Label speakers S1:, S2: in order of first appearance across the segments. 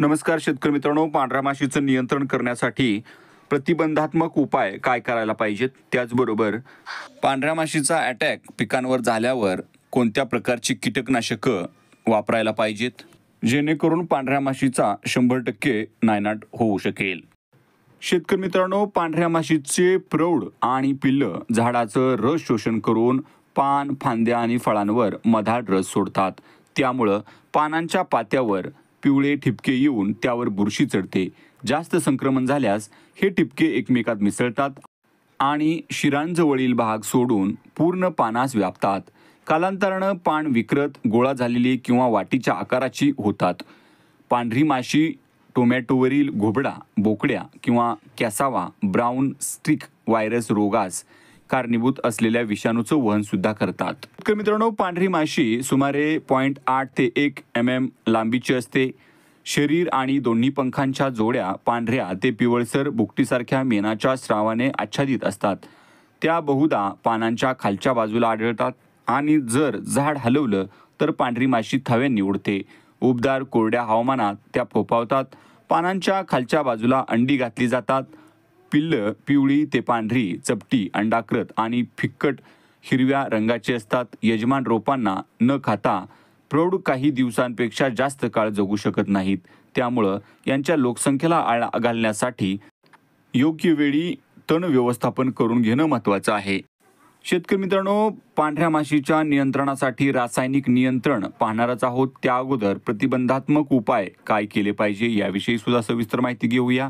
S1: नमस्कार शेतकरी मित्रांनो पांढऱ्या माशीचं नियंत्रण करण्यासाठी प्रतिबंधात्मक उपाय काय करायला पाहिजेत त्याचबरोबर पांढऱ्या माशीचा अटॅक पिकांवर झाल्यावर कोणत्या प्रकारची कीटकनाशक वापरायला पाहिजेत जेणेकरून पांढऱ्या माशीचा शंभर टक्के नायनाट होऊ शकेल शेतकरी मित्रांनो पांढऱ्या माशीचे प्रौढ आणि पिल्ल झाडाचं रस शोषण करून पान फांद्या आणि फळांवर मधाड रस सोडतात त्यामुळं पानांच्या पात्यावर पिवळे ठिपके येऊन त्यावर बुरशी चढते जास्त संक्रमण झाल्यास हे ठिपके एकमेकात मिसळतात आणि शिरांजवळील भाग सोडून पूर्ण पानास व्यापतात कालांतरानं पान विक्रत गोळा झालेली किंवा वाटीच्या आकाराची होतात पांढरी माशी टोमॅटोवरील घोबडा बोकड्या किंवा कॅसावा ब्राऊन स्टिक व्हायरस रोगास कारणीभूत असलेल्या विषाणूचं वहन सुद्धा करतात तर मित्रांनो पांढरी माशी सुमारे पॉईंट आठ ते एक एम एम लांबीची असते शरीर आणि दोन्ही पंखांच्या जोड्या पांढऱ्या ते पिवळसर बुकटीसारख्या मेणाच्या स्रावाने आच्छादित असतात त्या बहुधा पानांच्या खालच्या बाजूला आढळतात आणि जर झाड हलवलं तर पांढरी माशी थव्यांनी उडते उबदार कोरड्या हवामानात त्या फोफावतात पानांच्या खालच्या बाजूला अंडी घातली जातात पिल्लं पिवळी ते पांढरी चपटी अंडाकृत आणि फिक्कट हिरव्या रंगाचे असतात यजमान रोपांना न खाता प्रौढ काही दिवसांपेक्षा जास्त काळ जगू शकत नाहीत त्यामुळं यांच्या लोकसंख्येला आळा घालण्यासाठी योग्य वेळी तण व्यवस्थापन करून घेणं महत्त्वाचं आहे शेतकरी मित्रांनो पांढऱ्या माशीच्या नियंत्रणासाठी रासायनिक नियंत्रण पाहणारच आहोत त्या अगोदर प्रतिबंधात्मक उपाय काय केले पाहिजे याविषयी सुद्धा सविस्तर माहिती घेऊया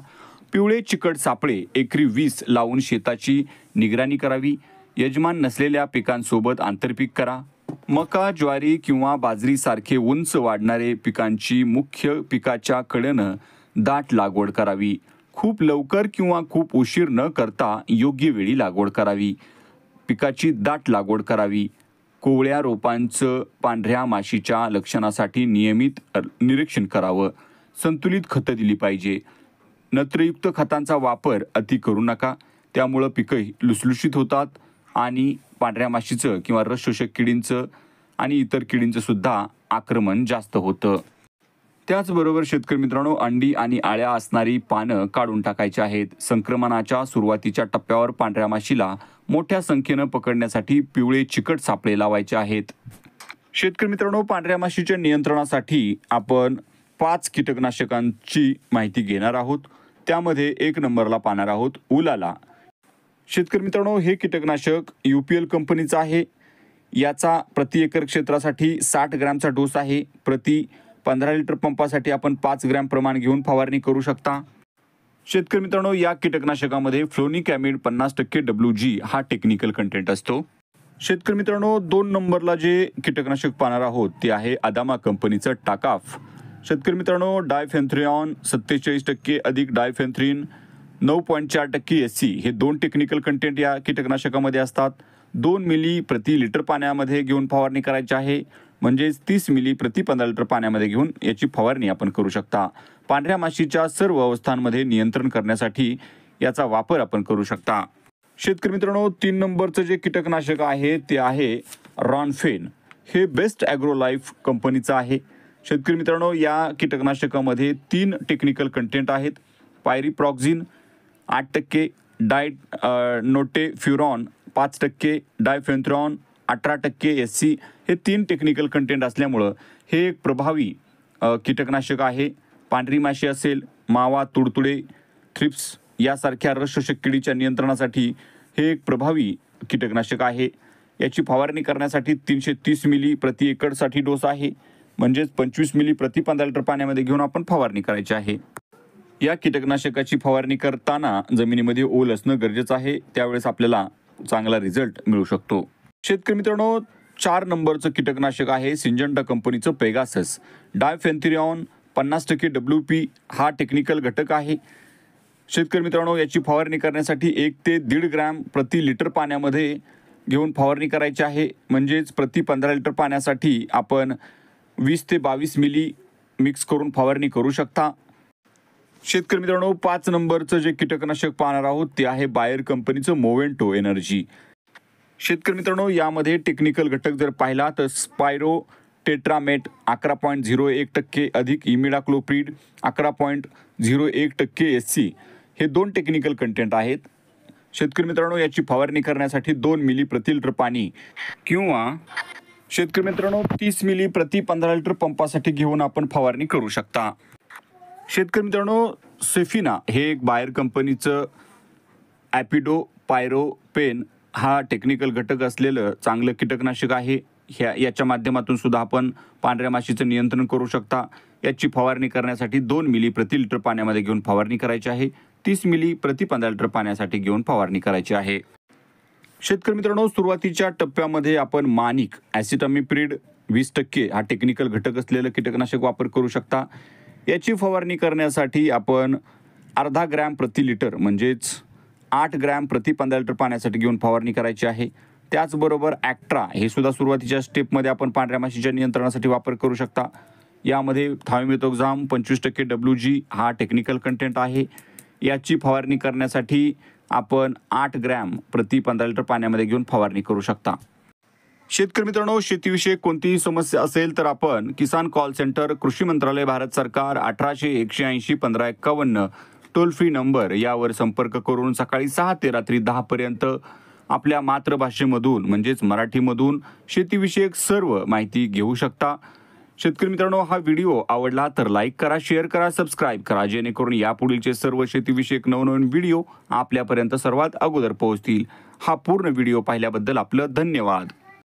S1: पिवळे चिकट सापळे एकरी वीस लावून शेताची निगराणी करावी यजमान नसलेल्या पिकांसोबत आंतरपीक करा मका ज्वारी किंवा बाजरीसारखे उंच वाढणारे पिकांची मुख्य पिकाच्या कडेनं दाट लागवड करावी खूप लवकर किंवा खूप उशीर न करता योग्य वेळी लागवड करावी पिकाची दाट लागवड करावी कोवळ्या रोपांचं पांढऱ्या माशीच्या लक्षणासाठी नियमित निरीक्षण करावं संतुलित खतं दिली पाहिजे नत्रयुक्त खतांचा वापर अति करू नका त्यामुळं पिकंही लुसलुशीत होतात आणि पांढऱ्या माशीचं किंवा रस शोषक किडींचं आणि इतर किडींचं सुद्धा आक्रमण जास्त होतं त्याचबरोबर शेतकरी मित्रांनो अंडी आणि आळ्या असणारी पानं काढून टाकायची आहेत संक्रमणाच्या सुरुवातीच्या टप्प्यावर पांढऱ्या माशीला मोठ्या संख्येनं पकडण्यासाठी पिवळे चिकट सापळे लावायचे आहेत शेतकरी मित्रांनो पांढऱ्या माशीच्या नियंत्रणासाठी आपण पाच कीटकनाशकांची माहिती घेणार आहोत त्यामध्ये एक नंबरला पाहणार आहोत उलाला शेतकरी मित्रांनो हे कीटकनाशक यू पी एल कंपनीचं आहे याचा प्रति एकर क्षेत्रासाठी साठ ग्रॅमचा डोस आहे प्रति पंधरा लिटर पंपासाठी आपण पाच ग्रॅम प्रमाण घेऊन फवारणी करू शकता शेतकरी मित्रांनो या कीटकनाशकामध्ये फ्लोनिक ॲमिड पन्नास टक्के डब्ल्यू जी हा टेक्निकल कंटेंट असतो शेतकरी मित्रांनो दोन नंबरला जे कीटकनाशक पाहणार आहोत ते आहे अदामा कंपनीचं टाकाफ शेतकरी मित्रांनो डायफेन्थ्रिऑन सत्तेचाळीस टक्के अधिक डायफेन्थ्रीन नऊ पॉईंट चार टक्के एस सी हे दोन टेक्निकल कंटेंट या कीटकनाशकामध्ये असतात दोन मिली प्रति लिटर पाण्यामध्ये घेऊन फवारणी करायची आहे म्हणजेच तीस मिली प्रति पंधरा लिटर पाण्यामध्ये घेऊन याची फवारणी आपण करू शकता पांढऱ्या माशीच्या सर्व अवस्थांमध्ये नियंत्रण करण्यासाठी याचा वापर आपण करू शकता शेतकरी मित्रांनो तीन नंबरचं जे कीटकनाशक आहे ते आहे रॉनफेन हे बेस्ट ॲग्रो लाइफ कंपनीचं आहे शेतकरी मित्रांनो या कीटकनाशकामध्ये तीन टेक्निकल कंटेंट आहेत पायरीप्रॉक्झिन आठ टक्के डाय नोटे फ्युरॉन पाच टक्के डायफेन्थ्रॉन अठरा टक्के एस सी हे तीन टेक्निकल कंटेंट असल्यामुळं हे एक प्रभावी कीटकनाशक आहे पांढरी माशी असेल मावा तुडतुडे थ्रिप्स यासारख्या रसशोषक किडीच्या नियंत्रणासाठी हे एक प्रभावी कीटकनाशक आहे याची फवारणी करण्यासाठी तीनशे तीस मिली प्रति एकरसाठी डोस आहे म्हणजेच पंचवीस मिली प्रति पंधरा लिटर पाण्यामध्ये घेऊन आपण फवारणी करायची आहे या कीटकनाशकाची फवारणी करताना जमिनीमध्ये ओल असणं गरजेचं आहे त्यावेळेस आपल्याला चांगला रिझल्ट मिळू शकतो शेतकरी मित्रांनो चार नंबरचं कीटकनाशक आहे सिंजंडा कंपनीचं पेगासस डायफेन्थिरिऑन पन्नास टक्के डब्ल्यू पी हा टेक्निकल घटक आहे शेतकरी मित्रांनो याची फवारणी करण्यासाठी एक ते दीड ग्रॅम प्रति लिटर पाण्यामध्ये घेऊन फवारणी करायची आहे म्हणजेच प्रति पंधरा लिटर पाण्यासाठी आपण वीस ते बावीस मिली मिक्स करून फवारणी करू शकता शेतकरी मित्रांनो पाच नंबरचं जे कीटकनाशक पाहणार आहोत ते आहे बायर कंपनीचं मोवेंटो एनर्जी शेतकरी मित्रांनो यामध्ये टेक्निकल घटक जर पाहिला तर स्पायरो टेट्रामेट अकरा पॉईंट झिरो एक टक्के अधिक इमिडाक्लोप्रीड अकरा पॉईंट झिरो एक टक्के एस सी हे दोन टेक्निकल कंटेंट आहेत शेतकरी मित्रांनो याची फवारणी करण्यासाठी दोन मिली प्रति लिटर पाणी किंवा शेतकरी मित्रांनो तीस मिली प्रति पंधरा लिटर पंपासाठी घेऊन आपण फवारणी करू शकता शेतकरी मित्रांनो सेफिना हे एक बायर कंपनीचं ॲपिडो पायरो पेन हा टेक्निकल घटक असलेलं चांगलं कीटकनाशक आहे ह्या याच्या माध्यमातून सुद्धा आपण पांढऱ्या माशीचं नियंत्रण करू शकता याची फवारणी करण्यासाठी दोन मिली प्रति लिटर पाण्यामध्ये घेऊन फवारणी करायची आहे तीस मिली प्रति पंधरा लिटर पाण्यासाठी घेऊन फवारणी करायची आहे शेतकरी मित्रांनो सुरुवातीच्या टप्प्यामध्ये आपण मानिक ॲसिटामिप्रिड वीस टक्के हा टेक्निकल घटक असलेलं कीटकनाशक वापर करू शकता याची फवारणी करण्यासाठी आपण अर्धा ग्रॅम प्रति लिटर म्हणजेच आठ ग्रॅम प्रति पंधरा लिटर पाण्यासाठी घेऊन फवारणी करायची आहे त्याचबरोबर ॲक्ट्रा हे सुद्धा सुरुवातीच्या स्टेपमध्ये आपण पांढऱ्या माशीच्या नियंत्रणासाठी वापर करू शकता यामध्ये थायमितोक्झाम पंचवीस टक्के डब्ल्यू जी हा टेक्निकल कंटेंट आहे याची फवारणी करण्यासाठी आपण आठ ग्रॅम प्रति पंधरा लिटर पाण्यामध्ये घेऊन फवारणी करू शकता शेतकरी मित्रांनो शेतीविषयक कोणतीही समस्या असेल तर आपण किसान कॉल सेंटर कृषी मंत्रालय भारत सरकार अठराशे एकशे ऐंशी पंधरा एक्कावन्न टोल फ्री नंबर यावर संपर्क करून सकाळी सहा ते रात्री दहापर्यंत आपल्या मातृभाषेमधून म्हणजेच मराठीमधून शेतीविषयक सर्व माहिती घेऊ शकता शेतकरी मित्रांनो हा व्हिडिओ आवडला तर लाईक करा शेअर करा सबस्क्राईब करा जेणेकरून यापुढीलचे सर्व शेतीविषयक नवनवीन व्हिडिओ आपल्यापर्यंत सर्वात अगोदर पोहोचतील हा पूर्ण व्हिडिओ पाहिल्याबद्दल आपलं धन्यवाद